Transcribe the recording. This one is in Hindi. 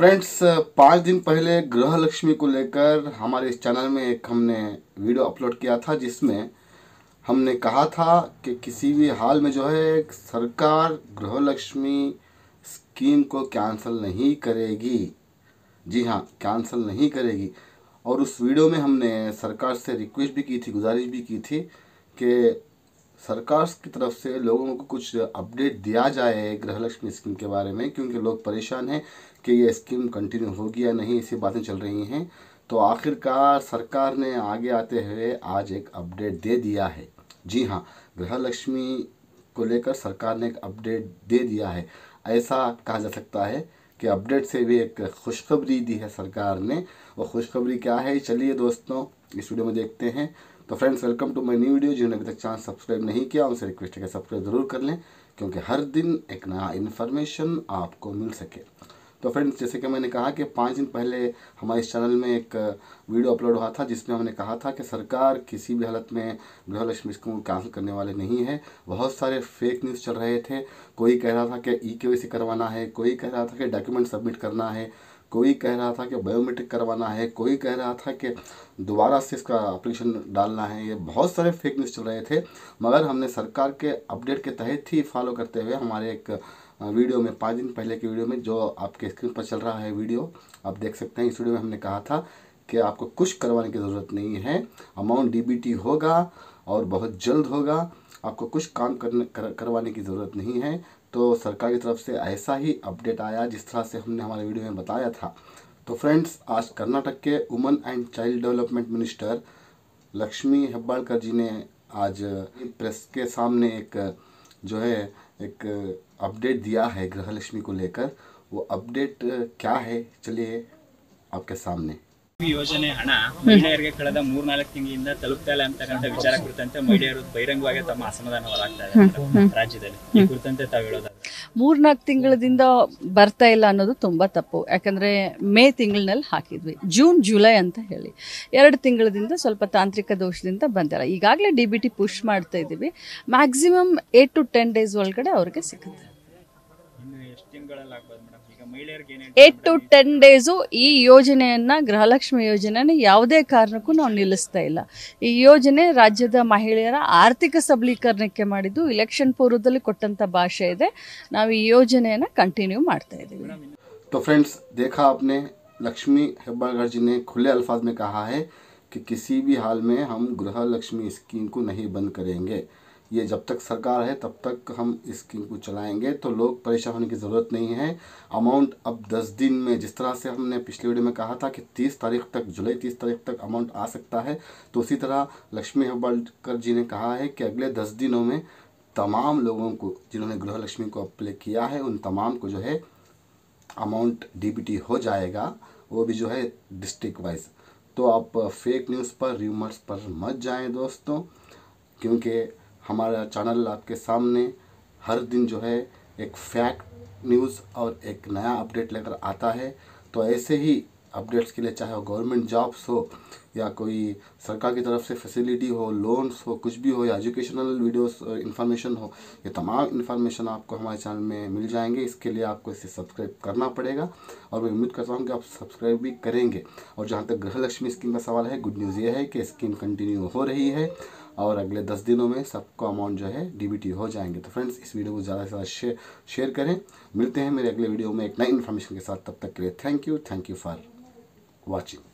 फ्रेंड्स पाँच दिन पहले ग्रह लक्ष्मी को लेकर हमारे इस चैनल में एक हमने वीडियो अपलोड किया था जिसमें हमने कहा था कि किसी भी हाल में जो है सरकार गृह लक्ष्मी स्कीम को कैंसिल नहीं करेगी जी हाँ कैंसिल नहीं करेगी और उस वीडियो में हमने सरकार से रिक्वेस्ट भी की थी गुजारिश भी की थी कि सरकार की तरफ से लोगों को कुछ अपडेट दिया जाए ग्रह लक्ष्मी स्कीम के बारे में क्योंकि लोग परेशान हैं कि ये स्कीम कंटिन्यू होगी या नहीं ऐसी बातें चल रही हैं तो आखिरकार सरकार ने आगे आते हुए आज एक अपडेट दे दिया है जी हाँ गृह लक्ष्मी को लेकर सरकार ने एक अपडेट दे दिया है ऐसा कहा जा सकता है कि अपडेट से भी एक खुशखबरी दी है सरकार ने और खुशखबरी क्या है चलिए दोस्तों इस वीडियो में देखते हैं तो friends welcome to my new video जिन्होंने अभी तक चांस सब्सक्राइब नहीं किया उनसे रिक्वेस्ट है कि सब्सक्राइब ज़रूर कर लें क्योंकि हर दिन एक नया इन्फॉर्मेशन आपको मिल सके तो फ्रेंड्स जैसे कि मैंने कहा कि पाँच दिन पहले हमारे इस चैनल में एक वीडियो अपलोड हुआ था जिसमें हमने कहा था कि सरकार किसी भी हालत में गृहलक्ष्मी स्कीम को कैंसिल करने वाले नहीं है बहुत सारे फेक न्यूज़ चल रहे थे कोई कह रहा था कि ई e के करवाना है कोई कह रहा था कि डॉक्यूमेंट सबमिट करना है कोई कह रहा था कि बायोमेट्रिक करवाना है कोई कह रहा था कि दोबारा से इसका अप्लीकेशन डालना है ये बहुत सारे फेक न्यूज़ चल रहे थे मगर हमने सरकार के अपडेट के तहत ही फॉलो करते हुए हमारे एक वीडियो में पाँच दिन पहले के वीडियो में जो आपके स्क्रीन पर चल रहा है वीडियो आप देख सकते हैं इस वीडियो में हमने कहा था कि आपको कुछ करवाने की ज़रूरत नहीं है अमाउंट डीबीटी होगा और बहुत जल्द होगा आपको कुछ काम करने कर, करवाने की ज़रूरत नहीं है तो सरकार की तरफ से ऐसा ही अपडेट आया जिस तरह से हमने हमारे वीडियो में बताया था तो फ्रेंड्स आज कर्नाटक के woman and child development minister Lakshmi Hebbalkar ji ने आज प्रेस के सामने एक जो है एक अपडेट दिया है लक्ष्मी को लेकर वो अपडेट क्या है चलिए आपके सामने ಯೋಜನೆ ಹಣ ಮಹಿಳೆಯರಿಗೆ ಕಳೆದ ಮೂರ್ನಾಲ್ಕು ತಿಂಗಳಿಂದ ತಲುಪ್ತಾ ಇಲ್ಲ ಅಂತಕ್ಕಂಥ ವಿಚಾರ ಕುರಿತಂತೆ ಮಹಿಳೆಯರು ಬಹಿರಂಗವಾಗಿ ತಮ್ಮ ಅಸಮಾಧಾನ ಹೊರಗ್ತಾ ಇದ್ದಾರೆ ರಾಜ್ಯದಲ್ಲಿ ಈ ಕುರಿತಂತೆ ತಾವು ಹೇಳೋದಾದ್ರೆ ಮೂರ್ನಾಲ್ಕು ತಿಂಗಳದಿಂದ ಬರ್ತಾ ಇಲ್ಲ ಅನ್ನೋದು ತುಂಬಾ ತಪ್ಪು ಯಾಕಂದ್ರೆ ಮೇ ತಿಂಗಳಿನಲ್ಲಿ ಹಾಕಿದ್ವಿ ಜೂನ್ ಜುಲೈ ಅಂತ ಹೇಳಿ ಎರಡು ತಿಂಗಳದಿಂದ ಸ್ವಲ್ಪ ತಾಂತ್ರಿಕ ದೋಷದಿಂದ ಬಂದಿಲ್ಲ ಈಗಾಗಲೇ ಡಿ ಬಿ ಟಿ ಪುಷ್ ಮಾಡ್ತಾ ಇದ್ದೀವಿ maximum eight to ten days ಒಳಗಡೆ ಅವ್ರಿಗೆ ಸಿಗುತ್ತೆ ಮಹಿಳೆಯರಿಗೆ 8 ಟು 10 ಡೇಸ್ ಈ ಯೋಜನೆಯನ್ನ ಗೃಹ ಲಕ್ಷ್ಮಿ ಯೋಜನೆಯನ್ನ ಯಾವದೇ ಕಾರಣಕ್ಕೂ ನಾವು ನಿಲ್ಲಿಸುತ್ತಿಲ್ಲ ಈ ಯೋಜನೆ ರಾಜ್ಯದ ಮಹಿಳೆಯರ ಆರ್ಥಿಕ ಸಬಲೀಕರಣಕ್ಕೆ ಮಾಡಿದು ইলেকಷನ್ ಪೂರ್ವದಲ್ಲಿ ಕೊಟ್ಟಂತ ಭಾಷೆ ಇದೆ ನಾವು ಈ ಯೋಜನೆಯನ್ನ ಕಂಟಿನ್ಯೂ ಮಾಡ್ತಾ ಇದ್ದೀವಿ ಸೋ ಫ್ರೆಂಡ್ಸ್ دیکھا आपने ಲಕ್ಷ್ಮಿ ಹೆಬ್ಬಾರ್ಗಾರ್ಜಿ نے کھلے الفاظ میں کہا ہے کہ کسی بھی حال میں ہم ಗೃಹ ಲಕ್ಷ್ಮಿ स्कीम को नहीं बंद करेंगे ये जब तक सरकार है तब तक हम इस स्कीम को चलाएंगे तो लोग परेशान होने की ज़रूरत नहीं है अमाउंट अब दस दिन में जिस तरह से हमने पिछले वीडियो में कहा था कि तीस तारीख तक जुलाई तीस तारीख तक अमाउंट आ सकता है तो उसी तरह लक्ष्मी हब्बालकर जी ने कहा है कि अगले दस दिनों में तमाम लोगों को जिन्होंने गृह लक्ष्मी को अप्ले किया है उन तमाम को जो है अमाउंट डी हो जाएगा वो भी जो है डिस्ट्रिक्ट वाइज तो आप फेक न्यूज़ पर र्यूमर्स पर मत जाएँ दोस्तों क्योंकि हमारा चैनल आपके सामने हर दिन जो है एक फैक्ट न्यूज़ और एक नया अपडेट लेकर आता है तो ऐसे ही अपडेट्स के लिए चाहे वो गवर्नमेंट जॉब्स हो या कोई सरकार की तरफ से फैसिलिटी हो लोन्स हो कुछ भी हो या एजुकेशनल वीडियोस इन्फॉर्मेशन हो ये तमाम इन्फॉर्मेशन आपको हमारे चैनल में मिल जाएंगे इसके लिए आपको इसे सब्सक्राइब करना पड़ेगा और मैं उम्मीद करता हूँ कि आप सब्सक्राइब भी करेंगे और जहाँ तक गृह लक्ष्मी स्कीम का सवाल है गुड न्यूज़ ये है कि स्कीम कंटिन्यू हो रही है और अगले दस दिनों में सबको अमाउंट जो है डीबीटी हो जाएंगे तो फ्रेंड्स इस वीडियो को ज़्यादा से ज़्यादा शेयर शेयर करें मिलते हैं मेरे अगले वीडियो में एक नई इन्फॉर्मेशन के साथ तब तक के लिए thank you thank you for watching